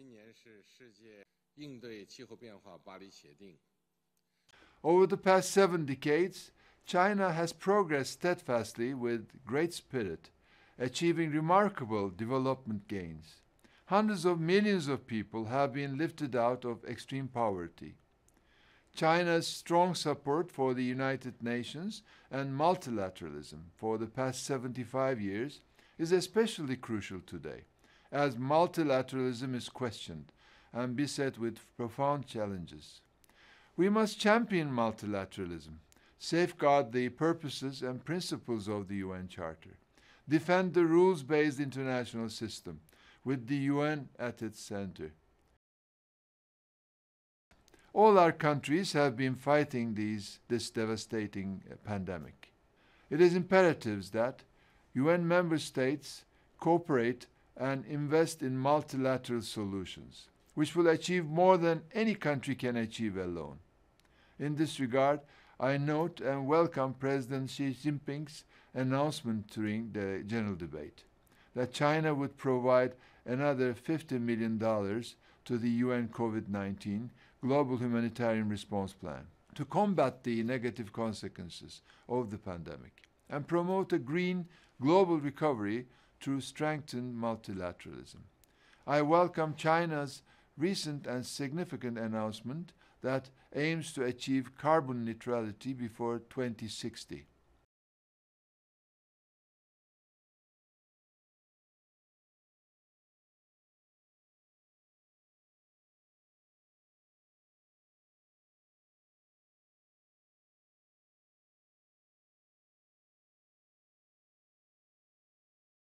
今年是世界应对气候变化巴黎协定。Over the past seven decades, China has progressed steadfastly with great spirit, achieving remarkable development gains. Hundreds of millions of people have been lifted out of extreme poverty. China's strong support for the United Nations and multilateralism for the past 75 years is especially crucial today as multilateralism is questioned and beset with profound challenges. We must champion multilateralism, safeguard the purposes and principles of the UN Charter, defend the rules-based international system, with the UN at its center. All our countries have been fighting these, this devastating pandemic. It is imperative that UN member states cooperate and invest in multilateral solutions, which will achieve more than any country can achieve alone. In this regard, I note and welcome President Xi Jinping's announcement during the general debate that China would provide another $50 million to the UN COVID 19 Global Humanitarian Response Plan to combat the negative consequences of the pandemic and promote a green global recovery to strengthen multilateralism. I welcome China's recent and significant announcement that aims to achieve carbon neutrality before 2060.